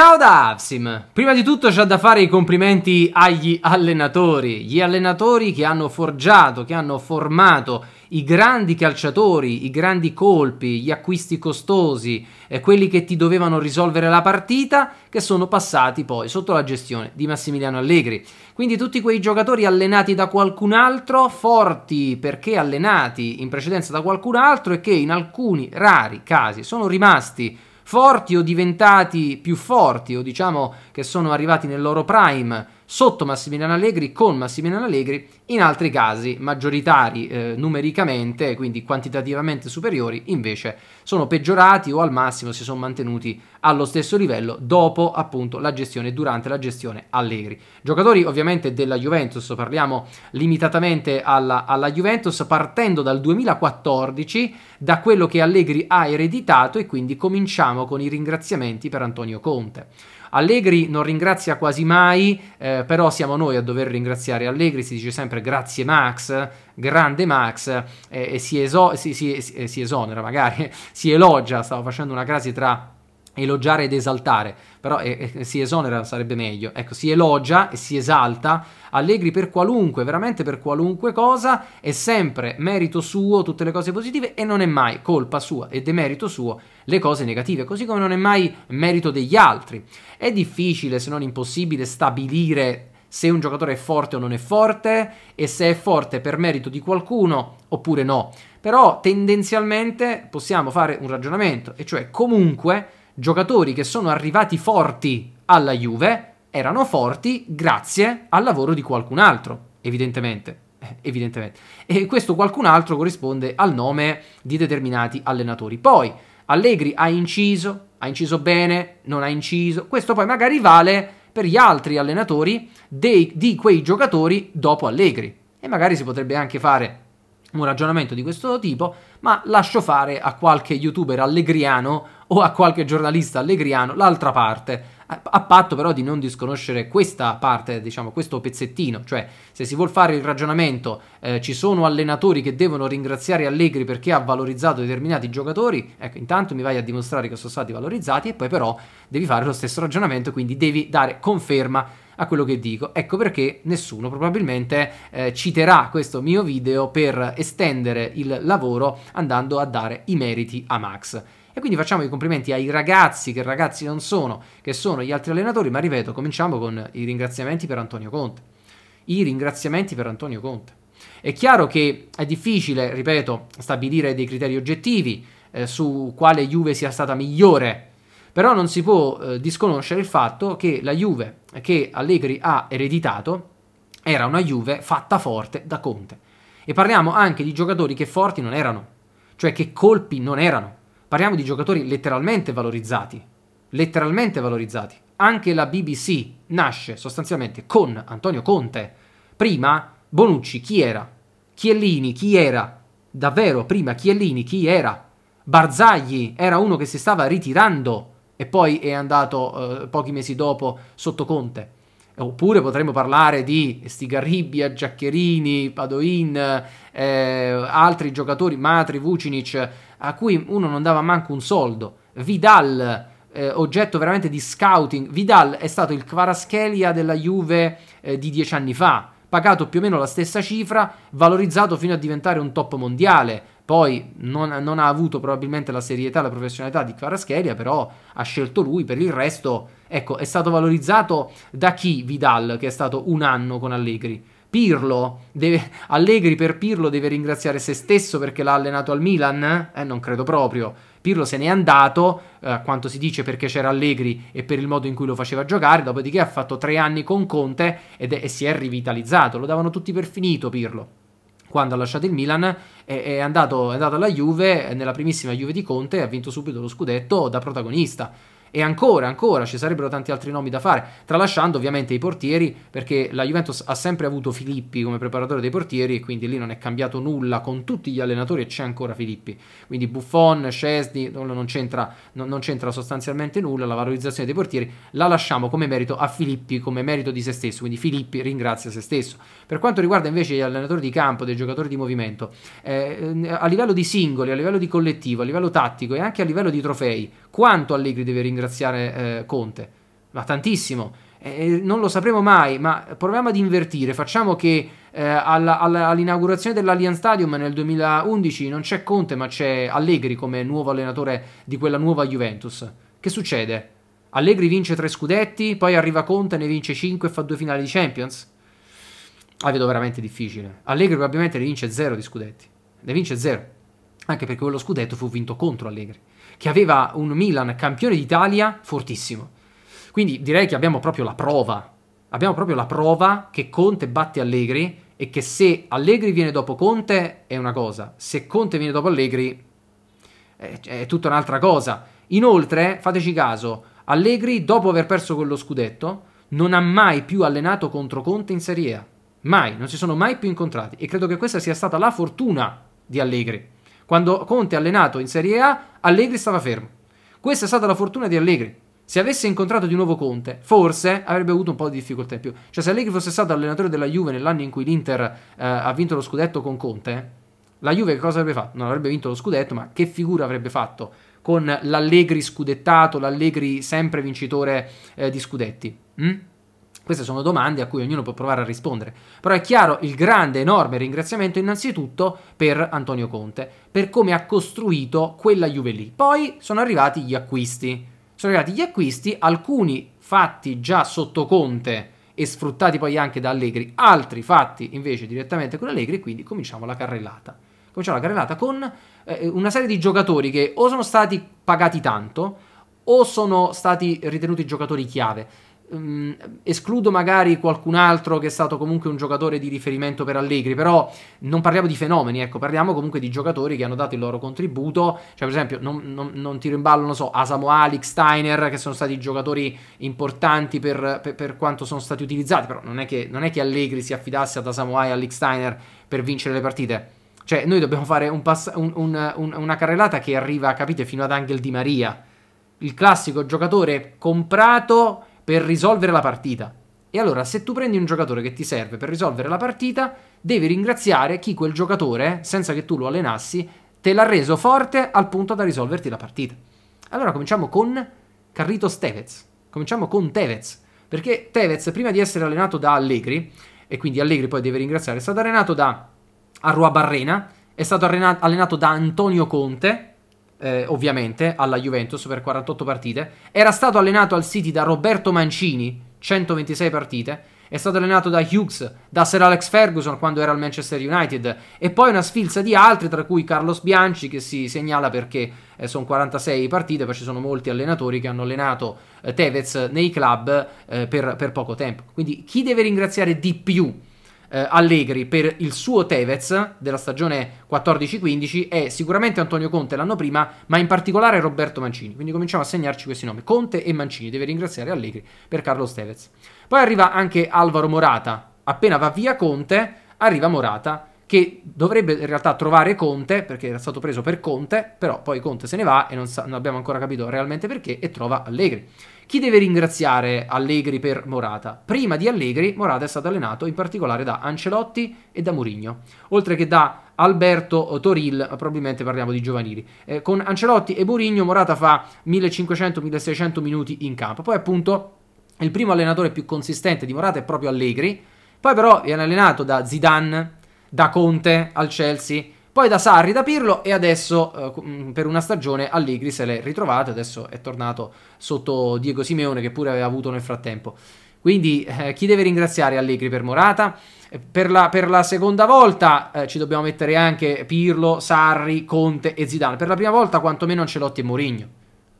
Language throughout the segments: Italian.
Ciao da Avsim! Prima di tutto c'è da fare i complimenti agli allenatori, gli allenatori che hanno forgiato, che hanno formato i grandi calciatori, i grandi colpi, gli acquisti costosi, eh, quelli che ti dovevano risolvere la partita, che sono passati poi sotto la gestione di Massimiliano Allegri. Quindi tutti quei giocatori allenati da qualcun altro, forti perché allenati in precedenza da qualcun altro e che in alcuni rari casi sono rimasti forti o diventati più forti o diciamo che sono arrivati nel loro prime sotto Massimiliano Allegri, con Massimiliano Allegri, in altri casi maggioritari eh, numericamente, quindi quantitativamente superiori, invece sono peggiorati o al massimo si sono mantenuti allo stesso livello dopo appunto la gestione, durante la gestione Allegri. Giocatori ovviamente della Juventus, parliamo limitatamente alla, alla Juventus, partendo dal 2014, da quello che Allegri ha ereditato e quindi cominciamo con i ringraziamenti per Antonio Conte. Allegri non ringrazia quasi mai, eh, però siamo noi a dover ringraziare Allegri, si dice sempre grazie Max, grande Max, eh, e si, eso- si, si, si eh, esonera magari, si elogia, stavo facendo una crasi tra elogiare ed esaltare, però eh, eh, si esonera sarebbe meglio, ecco, si elogia e si esalta Allegri per qualunque, veramente per qualunque cosa, è sempre merito suo, tutte le cose positive e non è mai colpa sua e demerito suo le cose negative, così come non è mai merito degli altri. È difficile, se non impossibile, stabilire se un giocatore è forte o non è forte e se è forte per merito di qualcuno oppure no. Però tendenzialmente possiamo fare un ragionamento, e cioè comunque giocatori che sono arrivati forti alla Juve erano forti grazie al lavoro di qualcun altro, evidentemente. Eh, evidentemente. E questo qualcun altro corrisponde al nome di determinati allenatori. Poi, Allegri ha inciso, ha inciso bene, non ha inciso. Questo poi magari vale per gli altri allenatori dei, di quei giocatori dopo Allegri. E magari si potrebbe anche fare un ragionamento di questo tipo, ma lascio fare a qualche youtuber allegriano o a qualche giornalista allegriano l'altra parte a, patto però di non disconoscere questa parte, diciamo, questo pezzettino, cioè se si vuol fare il ragionamento eh, ci sono allenatori che devono ringraziare Allegri perché ha valorizzato determinati giocatori, ecco, intanto mi vai a dimostrare che sono stati valorizzati e poi però devi fare lo stesso ragionamento, quindi devi dare conferma a quello che dico. Ecco perché nessuno probabilmente eh, citerà questo mio video per estendere il lavoro andando a dare i meriti a Max. E quindi facciamo i complimenti ai ragazzi, che ragazzi non sono, che sono gli altri allenatori, ma ripeto, cominciamo con i ringraziamenti per Antonio Conte. I ringraziamenti per Antonio Conte. È chiaro che è difficile, ripeto, stabilire dei criteri oggettivi eh, su quale Juve sia stata migliore però non si può eh, disconoscere il fatto che la Juve che Allegri ha ereditato era una Juve fatta forte da Conte. E parliamo anche di giocatori che forti non erano, cioè che colpi non erano. Parliamo di giocatori letteralmente valorizzati, letteralmente valorizzati. Anche la BBC nasce sostanzialmente con Antonio Conte. Prima Bonucci chi era? Chiellini chi era? Davvero prima Chiellini chi era? Barzagli era uno che si stava ritirando e poi è andato eh, pochi mesi dopo sotto Conte. Oppure potremmo parlare di Stigarribia, Giaccherini, Padoin, eh, altri giocatori, Matri, Vucinic, a cui uno non dava manco un soldo. Vidal, eh, oggetto veramente di scouting. Vidal è stato il Kvaraschelia della Juve eh, di dieci anni fa, pagato più o meno la stessa cifra, valorizzato fino a diventare un top mondiale. Poi non, non ha avuto probabilmente la serietà e la professionalità di Kvaraschelia, però ha scelto lui. Per il resto, ecco, è stato valorizzato da chi Vidal, che è stato un anno con Allegri? Pirlo, deve, Allegri per Pirlo deve ringraziare se stesso perché l'ha allenato al Milan? Eh, non credo proprio. Pirlo se n'è andato, a eh, quanto si dice perché c'era Allegri e per il modo in cui lo faceva giocare, dopodiché ha fatto tre anni con Conte ed è, e si è rivitalizzato, lo davano tutti per finito Pirlo. Quando ha lasciato il Milan è, è, andato, è andato alla Juve, nella primissima Juve di Conte, ha vinto subito lo scudetto da protagonista e ancora, ancora, ci sarebbero tanti altri nomi da fare, tralasciando ovviamente i portieri, perché la Juventus ha sempre avuto Filippi come preparatore dei portieri e quindi lì non è cambiato nulla con tutti gli allenatori e c'è ancora Filippi. Quindi Buffon, Cesni, non c'entra, non, non c'entra sostanzialmente nulla, la valorizzazione dei portieri la lasciamo come merito a Filippi, come merito di se stesso, quindi Filippi ringrazia se stesso. Per quanto riguarda invece gli allenatori di campo, dei giocatori di movimento, eh, a livello di singoli, a livello di collettivo, a livello tattico e anche a livello di trofei, quanto Allegri deve ringraziare? ringraziare eh, Conte, ma tantissimo. Eh, non lo sapremo mai, ma proviamo ad invertire. Facciamo che eh, alla, alla, all'inaugurazione dell'Allianz Stadium nel 2011 non c'è Conte, ma c'è Allegri come nuovo allenatore di quella nuova Juventus. Che succede? Allegri vince tre scudetti, poi arriva Conte, ne vince cinque e fa due finali di Champions? La ah, vedo veramente difficile. Allegri probabilmente ne vince zero di scudetti. Ne vince zero. Anche perché quello scudetto fu vinto contro Allegri che aveva un Milan campione d'Italia fortissimo. Quindi direi che abbiamo proprio la prova. Abbiamo proprio la prova che Conte batte Allegri e che se Allegri viene dopo Conte è una cosa, se Conte viene dopo Allegri è, eh, è tutta un'altra cosa. Inoltre, fateci caso, Allegri dopo aver perso quello scudetto non ha mai più allenato contro Conte in Serie A. Mai, non si sono mai più incontrati e credo che questa sia stata la fortuna di Allegri. Quando Conte ha allenato in Serie A, Allegri stava fermo. Questa è stata la fortuna di Allegri. Se avesse incontrato di nuovo Conte, forse avrebbe avuto un po' di difficoltà in più. Cioè, se Allegri fosse stato allenatore della Juve nell'anno in cui l'Inter eh, ha vinto lo scudetto con Conte, la Juve che cosa avrebbe fatto? Non avrebbe vinto lo scudetto, ma che figura avrebbe fatto con l'Allegri scudettato, l'Allegri sempre vincitore eh, di scudetti? Mm? Queste sono domande a cui ognuno può provare a rispondere. Però è chiaro il grande, enorme ringraziamento innanzitutto per Antonio Conte, per come ha costruito quella Juve lì. Poi sono arrivati gli acquisti. Sono arrivati gli acquisti, alcuni fatti già sotto Conte e sfruttati poi anche da Allegri, altri fatti invece direttamente con Allegri, quindi cominciamo la carrellata. Cominciamo la carrellata con eh, una serie di giocatori che o sono stati pagati tanto o sono stati ritenuti giocatori chiave. Ehm, escludo magari qualcun altro che è stato comunque un giocatore di riferimento per Allegri, però non parliamo di fenomeni, ecco, parliamo comunque di giocatori che hanno dato il loro contributo, cioè per esempio non, non, non tiro in ballo, non so, Asamo Alex, Steiner, che sono stati giocatori importanti per, per, per, quanto sono stati utilizzati, però non è che, non è che Allegri si affidasse ad Asamo e Alex Steiner per vincere le partite. Cioè, noi dobbiamo fare un pass- un, un, una carrellata che arriva, capite, fino ad Angel Di Maria. Il classico giocatore comprato per risolvere la partita. E allora, se tu prendi un giocatore che ti serve per risolvere la partita, devi ringraziare chi quel giocatore, senza che tu lo allenassi, te l'ha reso forte al punto da risolverti la partita. Allora cominciamo con Carlitos Tevez. Cominciamo con Tevez, perché Tevez, prima di essere allenato da Allegri, e quindi Allegri poi deve ringraziare, è stato allenato da Arrua Barrena, è stato allenato da Antonio Conte, eh, ovviamente, alla Juventus per 48 partite. Era stato allenato al City da Roberto Mancini, 126 partite. È stato allenato da Hughes, da Sir Alex Ferguson quando era al Manchester United e poi una sfilza di altri, tra cui Carlos Bianchi, che si segnala perché eh, sono 46 partite, poi ci sono molti allenatori che hanno allenato eh, Tevez nei club eh, per, per poco tempo. Quindi chi deve ringraziare di più eh, Allegri per il suo Tevez della stagione 14-15 è sicuramente Antonio Conte l'anno prima, ma in particolare Roberto Mancini. Quindi cominciamo a segnarci questi nomi. Conte e Mancini, deve ringraziare Allegri per Carlos Tevez. Poi arriva anche Alvaro Morata. Appena va via Conte, arriva Morata che dovrebbe in realtà trovare Conte, perché era stato preso per Conte, però poi Conte se ne va e non, sa- non abbiamo ancora capito realmente perché, e trova Allegri. Chi deve ringraziare Allegri per Morata? Prima di Allegri, Morata è stato allenato in particolare da Ancelotti e da Mourinho, oltre che da Alberto Toril, probabilmente parliamo di giovanili. Eh, con Ancelotti e Mourinho Morata fa 1500-1600 minuti in campo. Poi appunto il primo allenatore più consistente di Morata è proprio Allegri, poi però viene allenato da Zidane, da Conte al Chelsea, poi da Sarri, da Pirlo e adesso eh, mm, per una stagione Allegri se l'è ritrovato, adesso è tornato sotto Diego Simeone che pure aveva avuto nel frattempo. Quindi eh, chi deve ringraziare Allegri per Morata? Eh, per la, per la seconda volta eh, ci dobbiamo mettere anche Pirlo, Sarri, Conte e Zidane. Per la prima volta quantomeno Ancelotti e Mourinho.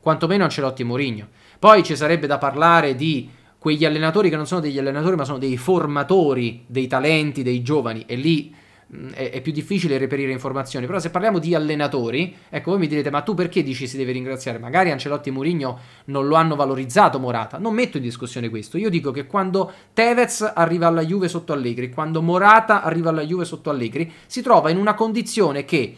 Quantomeno Ancelotti e Mourinho. Poi ci sarebbe da parlare di quegli allenatori che non sono degli allenatori ma sono dei formatori dei talenti, dei giovani. E lì è, è, più difficile reperire informazioni. Però se parliamo di allenatori, ecco, voi mi direte, ma tu perché dici si deve ringraziare? Magari Ancelotti e Mourinho non lo hanno valorizzato Morata. Non metto in discussione questo. Io dico che quando Tevez arriva alla Juve sotto Allegri, quando Morata arriva alla Juve sotto Allegri, si trova in una condizione che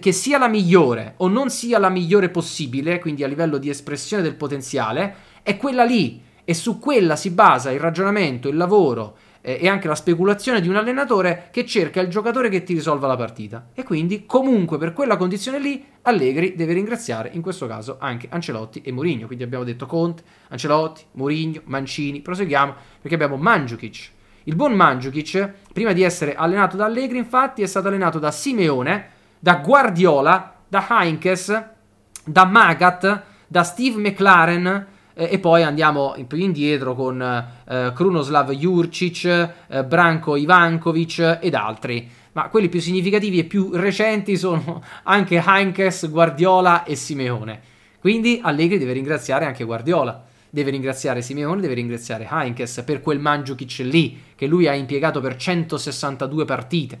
che sia la migliore o non sia la migliore possibile, quindi a livello di espressione del potenziale, è quella lì e su quella si basa il ragionamento, il lavoro e anche la speculazione di un allenatore che cerca il giocatore che ti risolva la partita. E quindi, comunque, per quella condizione lì, Allegri deve ringraziare in questo caso anche Ancelotti e Mourinho. Quindi abbiamo detto Conte, Ancelotti, Mourinho, Mancini. Proseguiamo perché abbiamo Mandzukic. Il buon Mandzukic, prima di essere allenato da Allegri, infatti, è stato allenato da Simeone, da Guardiola, da Heinkes, da Magat, da Steve McLaren, eh, e poi andiamo più indietro con eh, Krunoslav Jurcic, eh, Branko Ivankovic ed altri. Ma quelli più significativi e più recenti sono anche Heinkes, Guardiola e Simeone. Quindi Allegri deve ringraziare anche Guardiola deve ringraziare Simeone, deve ringraziare Heinkes per quel Mandzukic lì che lui ha impiegato per 162 partite.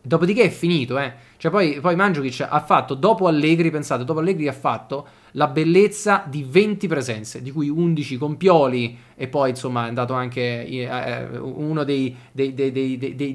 Dopodiché è finito, eh. Cioè poi, poi Mandzukic ha fatto, dopo Allegri, pensate, dopo Allegri ha fatto la bellezza di 20 presenze, di cui 11 con Pioli e poi insomma è andato anche eh, eh uno dei, dei, dei,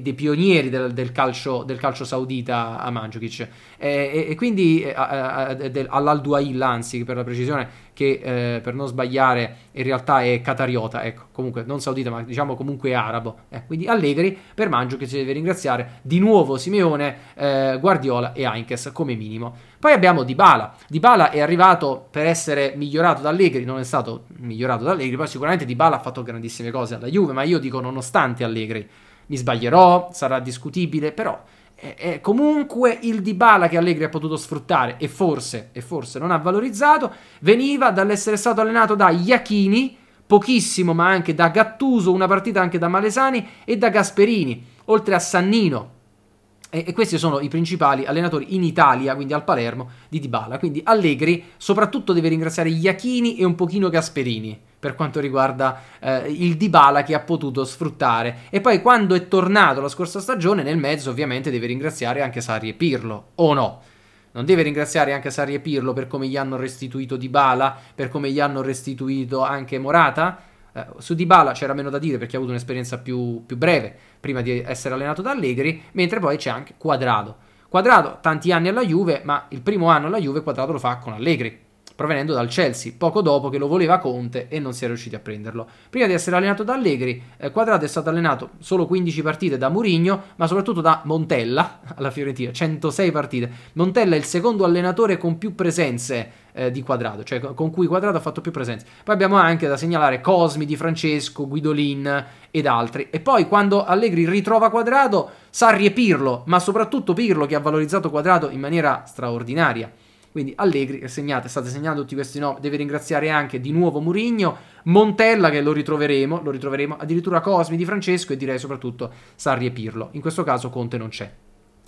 dei pionieri del, del, calcio, del, calcio, saudita a Mandzukic. E, e, quindi eh, all'Alduail anzi per la precisione, che eh, per non sbagliare in realtà è catariota, ecco, comunque non saudita ma diciamo comunque arabo. Eh, quindi Allegri per Mangio ci deve ringraziare di nuovo Simeone, eh, Guardiola e Heinkes come minimo. Poi abbiamo Dybala. Dybala è arrivato per essere migliorato da Allegri, non è stato migliorato da Allegri, poi sicuramente Dybala ha fatto grandissime cose alla Juve, ma io dico nonostante Allegri. Mi sbaglierò, sarà discutibile, però è, è comunque il Dybala che Allegri ha potuto sfruttare e forse, e forse non ha valorizzato, veniva dall'essere stato allenato da Iachini, pochissimo, ma anche da Gattuso, una partita anche da Malesani e da Gasperini, oltre a Sannino, e, e, questi sono i principali allenatori in Italia, quindi al Palermo, di Dybala. Quindi Allegri soprattutto deve ringraziare Iachini e un pochino Gasperini per quanto riguarda eh, il Dybala che ha potuto sfruttare. E poi quando è tornato la scorsa stagione, nel mezzo ovviamente deve ringraziare anche Sarri e Pirlo, o no? Non deve ringraziare anche Sarri e Pirlo per come gli hanno restituito Dybala, per come gli hanno restituito anche Morata? Eh, su Dybala c'era meno da dire perché ha avuto un'esperienza più, più breve prima di essere allenato da Allegri, mentre poi c'è anche Quadrado. Quadrado tanti anni alla Juve, ma il primo anno alla Juve Quadrado lo fa con Allegri, provenendo dal Chelsea, poco dopo che lo voleva Conte e non si è riusciti a prenderlo. Prima di essere allenato da Allegri, eh, Quadrato è stato allenato solo 15 partite da Mourinho, ma soprattutto da Montella, alla Fiorentina, 106 partite. Montella è il secondo allenatore con più presenze eh, di Quadrado, cioè con cui Quadrado ha fatto più presenze. Poi abbiamo anche da segnalare Cosmi di Francesco, Guidolin ed altri. E poi quando Allegri ritrova Quadrado, Sarri e Pirlo, ma soprattutto Pirlo che ha valorizzato Quadrado in maniera straordinaria. Quindi Allegri segnate, state segnando tutti questi nomi. Deve ringraziare anche di nuovo Murigno, Montella che lo ritroveremo, lo ritroveremo addirittura Cosmi di Francesco e direi soprattutto Sarri e Pirlo. In questo caso Conte non c'è.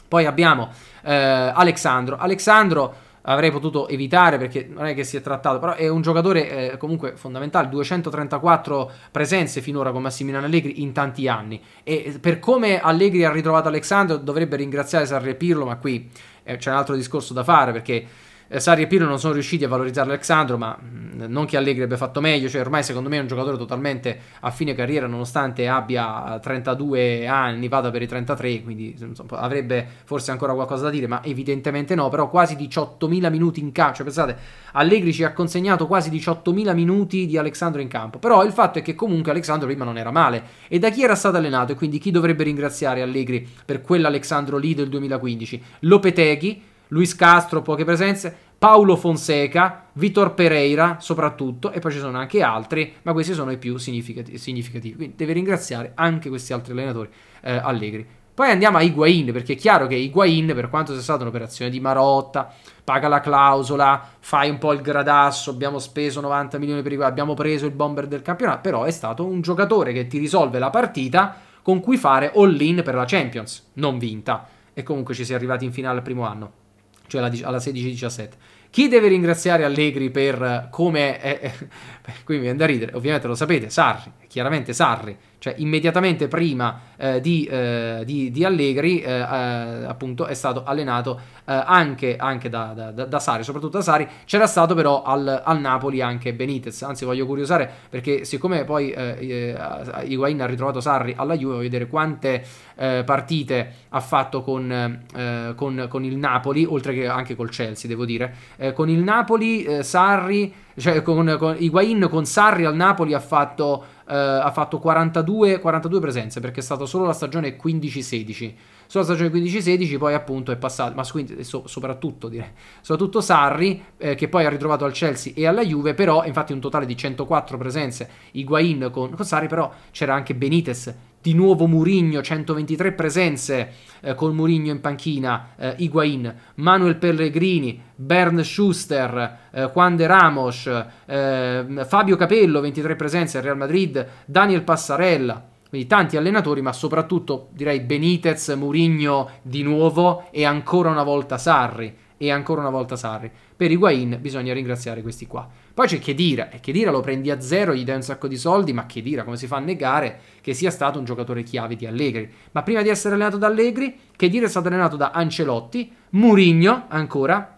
Poi abbiamo eh, Alessandro. Alexandro avrei potuto evitare perché non è che si è trattato, però è un giocatore eh, comunque fondamentale, 234 presenze finora con Massimiliano Allegri in tanti anni e per come Allegri ha ritrovato Alexandro dovrebbe ringraziare Sarri e Pirlo, ma qui eh, c'è un altro discorso da fare perché eh, Sari e Pirlo non sono riusciti a valorizzare Alexandro, ma mm, non che Allegri abbia fatto meglio, cioè ormai secondo me è un giocatore totalmente a fine carriera, nonostante abbia 32 anni, vada per i 33, quindi insomma, avrebbe forse ancora qualcosa da dire, ma evidentemente no, però quasi 18.000 minuti in calcio, pensate, Allegri ci ha consegnato quasi 18.000 minuti di Alexandro in campo, però il fatto è che comunque Alexandro prima non era male, e da chi era stato allenato, e quindi chi dovrebbe ringraziare Allegri per quell'Alexandro lì del 2015? Lopeteghi, Luis Castro, poche presenze, Paolo Fonseca, Vitor Pereira soprattutto, e poi ci sono anche altri, ma questi sono i più significati- significativi. Quindi deve ringraziare anche questi altri allenatori eh, Allegri. Poi andiamo a Higuain, perché è chiaro che Higuain, per quanto sia stata un'operazione di marotta, paga la clausola, fai un po' il gradasso, abbiamo speso 90 milioni per Higuain, abbiamo preso il bomber del campionato, però è stato un giocatore che ti risolve la partita con cui fare all-in per la Champions, non vinta. E comunque ci si è arrivati in finale al primo anno cioè alla, 16-17. Chi deve ringraziare Allegri per come... È, è, qui mi viene da ridere, ovviamente lo sapete, Sarri, chiaramente Sarri, cioè immediatamente prima eh, di, eh, di, di, Allegri eh, eh appunto è stato allenato eh, anche, anche da, da, da, Sari, soprattutto da Sari, c'era stato però al, al, Napoli anche Benitez, anzi voglio curiosare perché siccome poi eh, eh Higuain ha ritrovato Sarri alla Juve, voglio vedere quante partite ha fatto con, con, con, il Napoli, oltre che anche col Chelsea devo dire, con il Napoli Sarri, cioè con, con Higuain con Sarri al Napoli ha fatto Uh, ha fatto 42, 42, presenze perché è stata solo la stagione 15-16. Solo la stagione 15-16 poi appunto è passato, ma quindi, so, soprattutto direi, soprattutto Sarri eh, che poi ha ritrovato al Chelsea e alla Juve, però infatti un totale di 104 presenze, Higuain con, con Sarri, però c'era anche Benitez di nuovo Murigno, 123 presenze eh, col Murigno in panchina, eh, Higuain, Manuel Pellegrini, Bern Schuster, eh, Juan de Ramos, eh, Fabio Capello, 23 presenze al Real Madrid, Daniel Passarella, quindi tanti allenatori, ma soprattutto direi Benitez, Murigno di nuovo e ancora una volta Sarri, e ancora una volta Sarri. Per Higuain bisogna ringraziare questi qua. Poi c'è Chedira, e Chedira lo prendi a zero, gli dai un sacco di soldi, ma Chedira come si fa a negare che sia stato un giocatore chiave di Allegri? Ma prima di essere allenato da Allegri, Chedira è stato allenato da Ancelotti, Murigno ancora,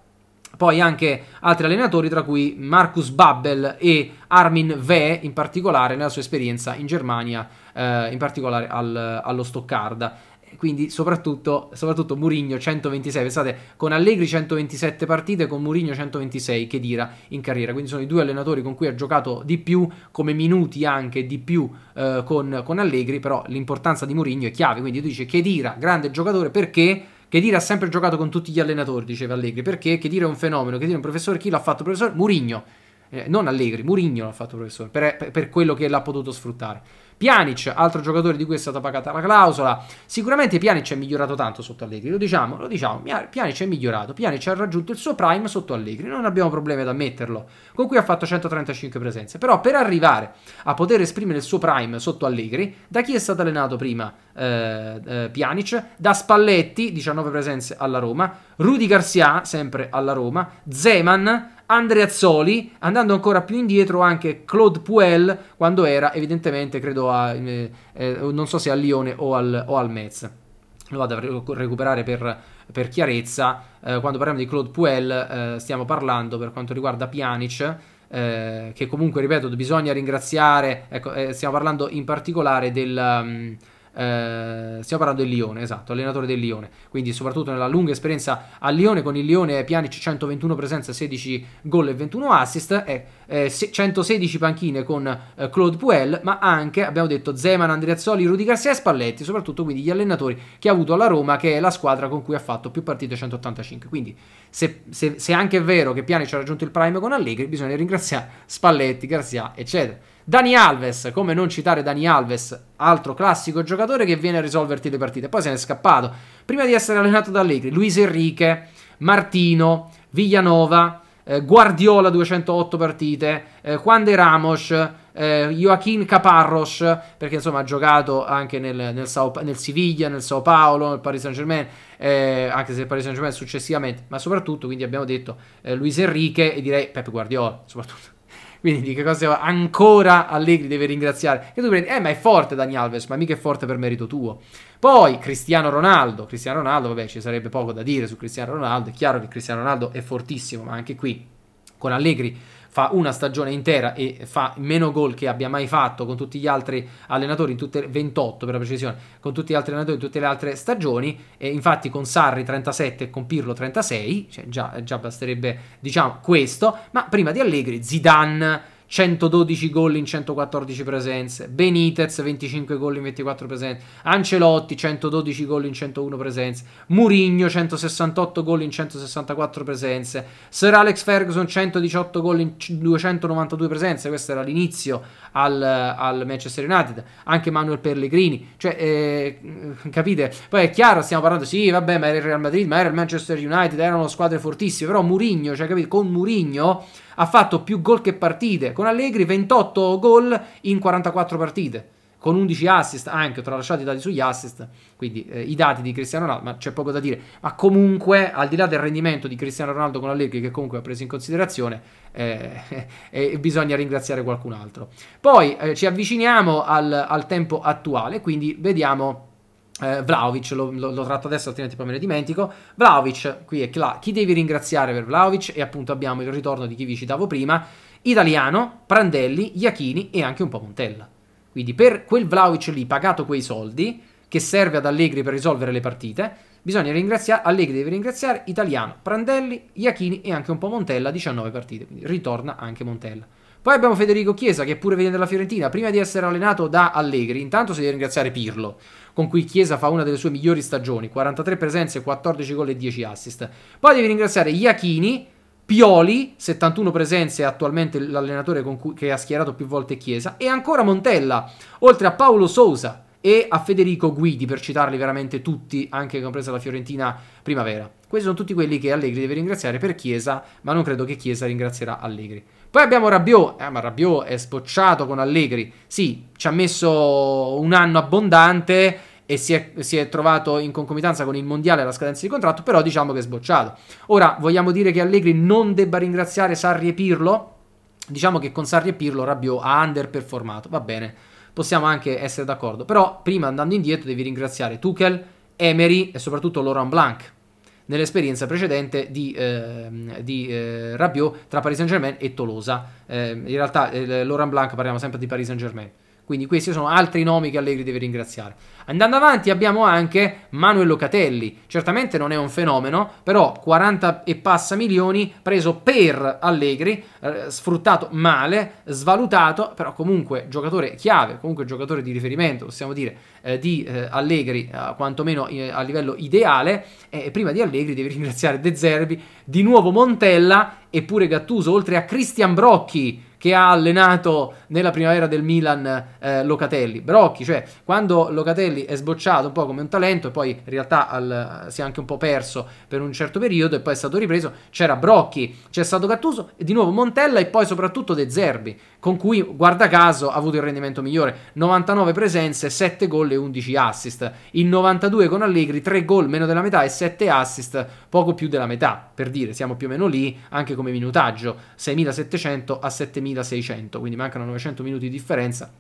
poi anche altri allenatori, tra cui Marcus Babbel e Armin Vee, in particolare nella sua esperienza in Germania, eh, in particolare al, allo Stoccarda quindi soprattutto, soprattutto Murigno 126, pensate con Allegri 127 partite, con Murigno 126 che dira in carriera, quindi sono i due allenatori con cui ha giocato di più, come minuti anche di più eh, con, con, Allegri, però l'importanza di Murigno è chiave, quindi tu dici che dira, grande giocatore perché... Chedira ha sempre giocato con tutti gli allenatori, diceva Allegri, perché Chedira è un fenomeno, Chedira è un professore, chi l'ha fatto professore? Murigno, eh, non Allegri, Murigno l'ha fatto professore, per, per quello che l'ha potuto sfruttare. Pjanic, altro giocatore di cui è stata pagata la clausola. Sicuramente Pjanic è migliorato tanto sotto Allegri, lo diciamo, lo diciamo, Pjanic è migliorato, Pjanic ha raggiunto il suo prime sotto Allegri, non abbiamo problemi ad ammetterlo, con cui ha fatto 135 presenze. Però per arrivare a poter esprimere il suo prime sotto Allegri, da chi è stato allenato prima? Eh, eh, Pjanic, da Spalletti 19 presenze alla Roma, Rudy Garcia sempre alla Roma, Zeman, Andrea Zoli, andando ancora più indietro anche Claude Puel quando era evidentemente credo a, eh, eh, non so se al Lione o al, o al Metz lo vado a recuperare per, per chiarezza, eh, quando parliamo di Claude Puel eh, stiamo parlando per quanto riguarda Pjanic, eh, che comunque, ripeto, bisogna ringraziare, ecco, eh, stiamo parlando in particolare del, mm, eh, stiamo parlando del Lione, esatto, allenatore del Lione, quindi soprattutto nella lunga esperienza a Lione con il Lione Pianic 121 presenze, 16 gol e 21 assist e eh, 116 panchine con eh, Claude Puel, ma anche abbiamo detto Zeman, Andreazzoli, Rudy Garcia e Spalletti, soprattutto quindi gli allenatori che ha avuto alla Roma che è la squadra con cui ha fatto più partite 185. Quindi se, se, se anche è vero che Pianic ha raggiunto il prime con Allegri, bisogna ringraziare Spalletti, Garcia, eccetera. Dani Alves, come non citare Dani Alves, altro classico giocatore che viene a risolverti le partite, poi se ne è scappato. Prima di essere allenato da Allegri, Luis Enrique, Martino, Villanova, eh, Guardiola 208 partite, eh, Juan de Ramos, eh, Joaquin Caparros, perché insomma ha giocato anche nel, nel, Sao, nel Siviglia, nel Sao Paolo, nel Paris Saint Germain, eh, anche se il Paris Saint Germain successivamente, ma soprattutto quindi abbiamo detto eh, Luis Enrique e direi Pep Guardiola soprattutto. Quindi di che cosa ancora Allegri deve ringraziare? Che tu prendi, eh ma è forte Dani Alves, ma mica è forte per merito tuo. Poi Cristiano Ronaldo, Cristiano Ronaldo, vabbè ci sarebbe poco da dire su Cristiano Ronaldo, è chiaro che Cristiano Ronaldo è fortissimo, ma anche qui con Allegri fa una stagione intera e fa meno gol che abbia mai fatto con tutti gli altri allenatori, tutte, 28 per la precisione, con tutti gli altri allenatori di tutte le altre stagioni, e infatti con Sarri 37 e con Pirlo 36, cioè già, già basterebbe diciamo questo, ma prima di Allegri Zidane 112 gol in 114 presenze, Benitez 25 gol in 24 presenze, Ancelotti 112 gol in 101 presenze, Murigno 168 gol in 164 presenze, Sir Alex Ferguson 118 gol in 292 presenze, questo era l'inizio al, al Manchester United, anche Manuel Pellegrini, cioè eh, capite? Poi è chiaro, stiamo parlando, sì vabbè ma era il Real Madrid, ma era il Manchester United, erano squadre fortissime, però Murigno, cioè capite, con Murigno ha fatto più gol che partite, con Allegri 28 gol in 44 partite, con 11 assist anche, tralasciati i dati sugli assist, quindi eh, i dati di Cristiano Ronaldo, ma c'è poco da dire, ma comunque al di là del rendimento di Cristiano Ronaldo con Allegri che comunque ha preso in considerazione, eh, eh, bisogna ringraziare qualcun altro. Poi eh, ci avviciniamo al, al tempo attuale, quindi vediamo eh, Vlaovic, lo, lo, lo, tratto adesso altrimenti poi me ne dimentico. Vlaovic, qui è cla- chi devi ringraziare per Vlaovic e appunto abbiamo il ritorno di chi vi citavo prima, Italiano, Prandelli, Iachini e anche un po' Montella. Quindi per quel Vlaovic lì pagato quei soldi, che serve ad Allegri per risolvere le partite, bisogna ringraziare, Allegri deve ringraziare Italiano, Prandelli, Iachini e anche un po' Montella, 19 partite, quindi ritorna anche Montella. Poi abbiamo Federico Chiesa che pure viene dalla Fiorentina, prima di essere allenato da Allegri, intanto si deve ringraziare Pirlo, con cui Chiesa fa una delle sue migliori stagioni, 43 presenze, 14 gol e 10 assist. Poi devi ringraziare Iachini, Pioli, 71 presenze, attualmente l'allenatore cui, che ha schierato più volte Chiesa, e ancora Montella, oltre a Paolo Sousa e a Federico Guidi, per citarli veramente tutti, anche compresa la Fiorentina primavera. Questi sono tutti quelli che Allegri deve ringraziare per Chiesa, ma non credo che Chiesa ringrazierà Allegri. Poi abbiamo Rabiot, eh, ma Rabiot è sbocciato con Allegri. Sì, ci ha messo un anno abbondante e si è, si è trovato in concomitanza con il mondiale alla scadenza di contratto, però diciamo che è sbocciato. Ora, vogliamo dire che Allegri non debba ringraziare Sarri e Pirlo? Diciamo che con Sarri e Pirlo Rabiot ha underperformato, va bene, possiamo anche essere d'accordo. Però prima andando indietro devi ringraziare Tuchel, Emery e soprattutto Laurent Blanc nell'esperienza precedente di, eh, di eh, Rabiot tra Paris Saint Germain e Tolosa. Eh, in realtà, eh, Laurent Blanc, parliamo sempre di Paris Saint Germain. Quindi questi sono altri nomi che Allegri deve ringraziare. Andando avanti abbiamo anche Manuel Locatelli, certamente non è un fenomeno, però 40 e passa milioni preso per Allegri, eh, sfruttato male, svalutato, però comunque giocatore chiave, comunque giocatore di riferimento, possiamo dire, eh, di eh, Allegri, quantomeno a livello ideale, e prima di Allegri deve ringraziare De Zerbi, di nuovo Montella eppure Gattuso, oltre a Cristian Brocchi, che ha allenato nella primavera del Milan eh, Locatelli. Brocchi, cioè quando Locatelli è sbocciato un po' come un talento e poi in realtà al, si è anche un po' perso per un certo periodo e poi è stato ripreso, c'era Brocchi, c'è stato Gattuso e di nuovo Montella e poi soprattutto De Zerbi, con cui guarda caso ha avuto il rendimento migliore, 99 presenze, 7 gol e 11 assist. In 92 con Allegri 3 gol meno della metà e 7 assist, poco più della metà, per dire, siamo più o meno lì anche come minutaggio, 6700 a 7000 2600, quindi mancano 900 minuti di differenza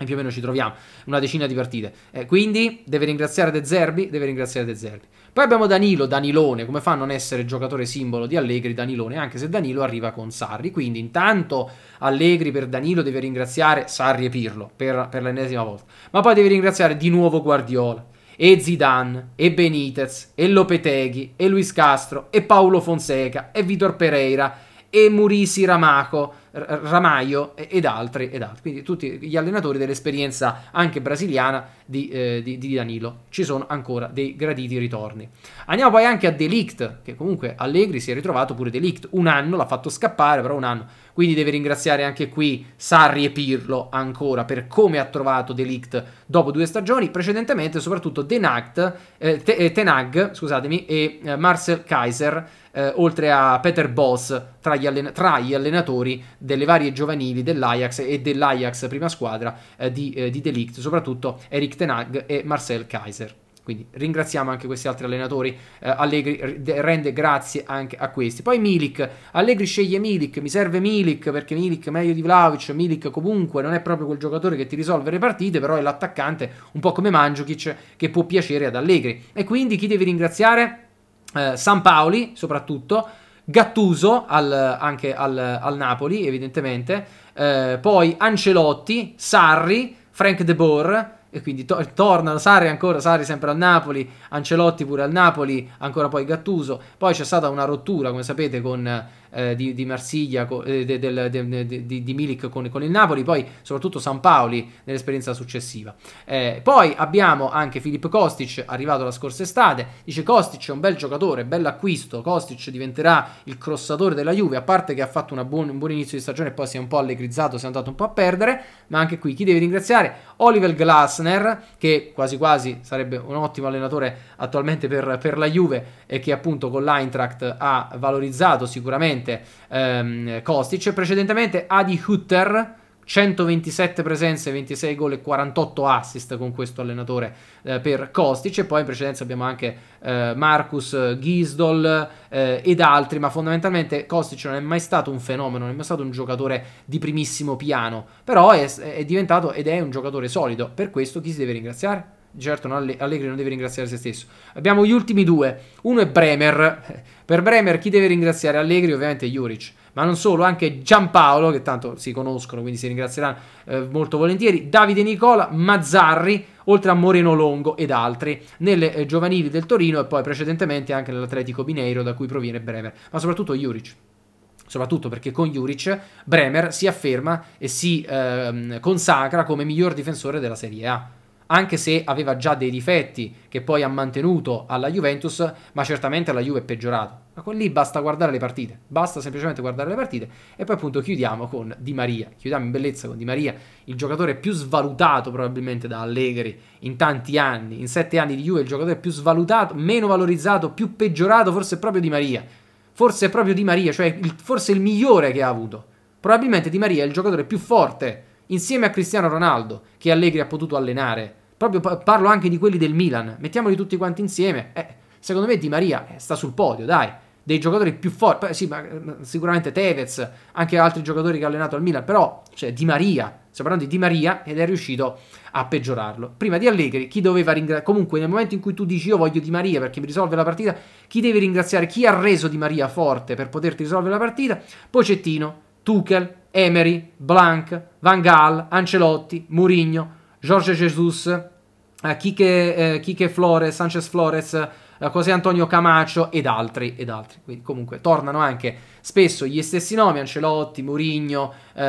e più o meno ci troviamo una decina di partite. Eh, quindi deve ringraziare De Zerbi, deve ringraziare De Zerbi. Poi abbiamo Danilo, Danilone, come fa a non essere giocatore simbolo di Allegri, Danilone, anche se Danilo arriva con Sarri, quindi intanto Allegri per Danilo deve ringraziare Sarri e Pirlo per, per l'ennesima volta, ma poi deve ringraziare di nuovo Guardiola, e Zidane, e Benitez, e Lopeteghi, e Luis Castro, e Paolo Fonseca, e Vitor Pereira, e Murisi Ramaco, Ramaio ed altri, ed altri, quindi tutti gli allenatori dell'esperienza anche brasiliana di, eh, di, di, Danilo. Ci sono ancora dei graditi ritorni. Andiamo poi anche a Delict, che comunque Allegri si è ritrovato pure Delict, un anno l'ha fatto scappare, però un anno. Quindi deve ringraziare anche qui Sarri e Pirlo ancora per come ha trovato Delict dopo due stagioni, precedentemente soprattutto Denact, eh, eh, Tenag scusatemi, e eh, Marcel Kaiser eh, oltre a Peter Boss, tra gli, allen- tra gli, allenatori delle varie giovanili dell'Ajax e dell'Ajax prima squadra eh, di, eh, di Delict, soprattutto Eric Tenag e Marcel Kaiser. Quindi ringraziamo anche questi altri allenatori. Eh, Allegri rende grazie anche a questi. Poi Milik. Allegri sceglie Milik. Mi serve Milik perché Milik è meglio di Vlaovic. Milik comunque non è proprio quel giocatore che ti risolve le partite, però è l'attaccante un po' come Mandzukic che può piacere ad Allegri. E quindi chi devi ringraziare? eh, San Paoli soprattutto, Gattuso al, anche al, al, Napoli evidentemente, eh, poi Ancelotti, Sarri, Frank De Boer, e quindi to- tornano Sarri ancora, Sarri sempre al Napoli, Ancelotti pure al Napoli, ancora poi Gattuso, poi c'è stata una rottura come sapete con eh, di, di, Marsiglia, co, eh, de, de, de, di, Milik con, con, il Napoli, poi soprattutto San Paoli nell'esperienza successiva. Eh, poi abbiamo anche Filippo Kostic, arrivato la scorsa estate, dice Kostic è un bel giocatore, bell'acquisto, Kostic diventerà il crossatore della Juve, a parte che ha fatto buon, un buon inizio di stagione e poi si è un po' allegrizzato, si è andato un po' a perdere, ma anche qui chi deve ringraziare? Oliver Glasner, che quasi quasi sarebbe un ottimo allenatore attualmente per, per la Juve e che appunto con l'Eintracht ha valorizzato sicuramente precedentemente ehm, Kostic, precedentemente Adi Hutter, 127 presenze, 26 gol e 48 assist con questo allenatore eh, per Kostic e poi in precedenza abbiamo anche eh, Marcus eh, Gisdol eh, ed altri, ma fondamentalmente Kostic non è mai stato un fenomeno, non è mai stato un giocatore di primissimo piano, però è, è diventato ed è un giocatore solido, per questo chi si deve ringraziare? Certo, Allegri non deve ringraziare se stesso. Abbiamo gli ultimi due. Uno è Bremer. Per Bremer chi deve ringraziare? Allegri ovviamente Juric. Ma non solo, anche Giampaolo, che tanto si conoscono, quindi si ringrazieranno eh, molto volentieri. Davide Nicola, Mazzarri, oltre a Moreno Longo ed altri, nelle eh, giovanili del Torino e poi precedentemente anche nell'Atletico Mineiro da cui proviene Bremer. Ma soprattutto Juric soprattutto perché con Juric Bremer si afferma e si eh, consacra come miglior difensore della Serie A anche se aveva già dei difetti che poi ha mantenuto alla Juventus, ma certamente alla Juve è peggiorato. Ma con lì basta guardare le partite, basta semplicemente guardare le partite e poi appunto chiudiamo con Di Maria, chiudiamo in bellezza con Di Maria, il giocatore più svalutato probabilmente da Allegri in tanti anni, in sette anni di Juve il giocatore più svalutato, meno valorizzato, più peggiorato forse proprio Di Maria, forse è proprio Di Maria, cioè il, forse il migliore che ha avuto. Probabilmente Di Maria è il giocatore più forte insieme a Cristiano Ronaldo che Allegri ha potuto allenare proprio parlo anche di quelli del Milan, mettiamoli tutti quanti insieme, eh, secondo me Di Maria eh, sta sul podio, dai, dei giocatori più forti, sì, sicuramente Tevez, anche altri giocatori che ha allenato al Milan, però cioè, Di Maria, stiamo parlando di Di Maria ed è riuscito a peggiorarlo. Prima di Allegri, chi doveva ringraziare, comunque nel momento in cui tu dici io voglio Di Maria perché mi risolve la partita, chi devi ringraziare? Chi ha reso Di Maria forte per poterti risolvere la partita? Pocettino, Tuchel, Emery, Blanc, Van Gaal, Ancelotti, Mourinho, Jorge Jesus, Kike, eh, Kike eh, Flores, Sanchez Flores, eh, José Antonio Camacho ed altri, ed altri. Quindi comunque tornano anche spesso gli stessi nomi, Ancelotti, Mourinho, eh,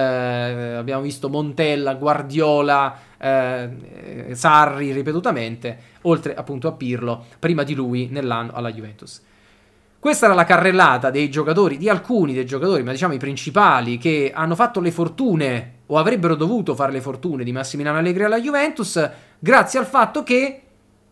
abbiamo visto Montella, Guardiola, eh, Sarri ripetutamente, oltre appunto a Pirlo, prima di lui nell'anno alla Juventus. Questa era la carrellata dei giocatori, di alcuni dei giocatori, ma diciamo i principali, che hanno fatto le fortune o avrebbero dovuto fare le fortune di Massimiliano Allegri alla Juventus grazie al fatto che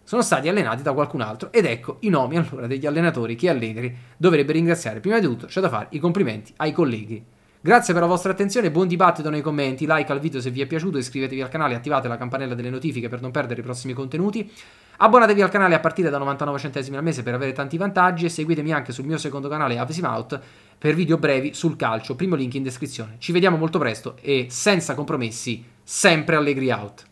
sono stati allenati da qualcun altro ed ecco i nomi allora degli allenatori che Allegri dovrebbe ringraziare. Prima di tutto c'è da fare i complimenti ai colleghi. Grazie per la vostra attenzione, buon dibattito nei commenti, like al video se vi è piaciuto, iscrivetevi al canale, attivate la campanella delle notifiche per non perdere i prossimi contenuti, abbonatevi al canale a partire da 99 centesimi al mese per avere tanti vantaggi e seguitemi anche sul mio secondo canale Avsim Out per video brevi sul calcio. Primo link in descrizione. Ci vediamo molto presto e senza compromessi, sempre Allegri out.